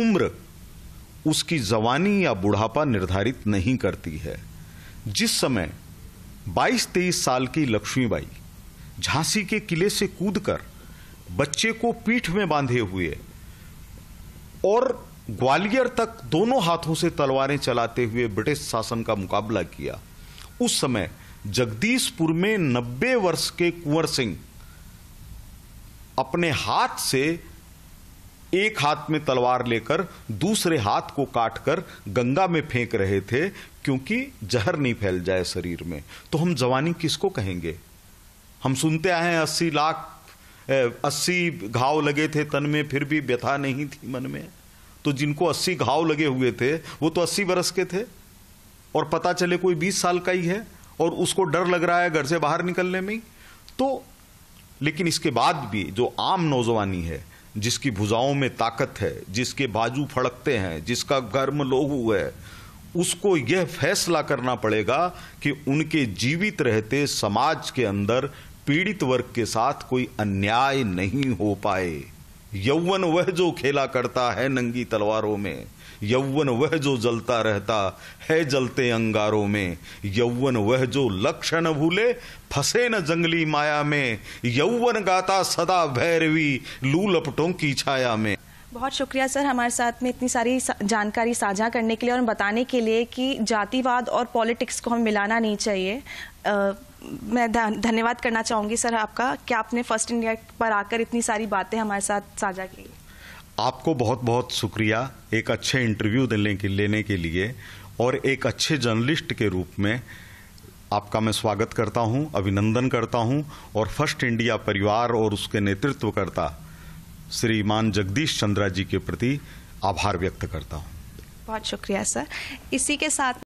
उम्र उसकी जवानी या बुढ़ापा निर्धारित नहीं करती है जिस समय 22-23 साल की लक्ष्मीबाई झांसी के किले से कूदकर बच्चे को पीठ में बांधे हुए और ग्वालियर तक दोनों हाथों से तलवारें चलाते हुए ब्रिटिश शासन का मुकाबला किया उस समय जगदीशपुर में 90 वर्ष के कुंवर सिंह अपने हाथ से एक हाथ में तलवार लेकर दूसरे हाथ को काटकर गंगा में फेंक रहे थे क्योंकि जहर नहीं फैल जाए शरीर में तो हम जवानी किसको कहेंगे हम सुनते आए हैं अस्सी लाख अस्सी घाव लगे थे तन में फिर भी व्यथा नहीं थी मन में तो जिनको अस्सी घाव लगे हुए थे वो तो अस्सी बरस के थे और पता चले कोई बीस साल का ही है और उसको डर लग रहा है घर से बाहर निकलने में तो लेकिन इसके बाद भी जो आम नौजवानी है जिसकी भुजाओं में ताकत है जिसके बाजू फड़कते हैं जिसका गर्म लोग है उसको यह फैसला करना पड़ेगा कि उनके जीवित रहते समाज के अंदर पीड़ित वर्ग के साथ कोई अन्याय नहीं हो पाए यौवन वह जो खेला करता है नंगी तलवारों में यौवन वह जो जलता रहता है जलते अंगारों में यौवन वह जो लक्ष्य न भूले फंसे न जंगली माया में यौवन गाता सदा भैरवी लू लपटों की छाया में बहुत शुक्रिया सर हमारे साथ में इतनी सारी जानकारी साझा करने के लिए और बताने के लिए कि जातिवाद और पॉलिटिक्स को हम मिलाना नहीं चाहिए आ, मैं धन्यवाद करना चाहूँगी सर आपका कि आपने फर्स्ट इंडिया पर आकर इतनी सारी बातें हमारे साथ साझा की आपको बहुत बहुत शुक्रिया एक अच्छे इंटरव्यू देने के लेने के लिए और एक अच्छे जर्नलिस्ट के रूप में आपका मैं स्वागत करता हूं, अभिनंदन करता हूं और फर्स्ट इंडिया परिवार और उसके नेतृत्व करता श्रीमान जगदीश चंद्रा जी के प्रति आभार व्यक्त करता हूँ बहुत शुक्रिया सर इसी के साथ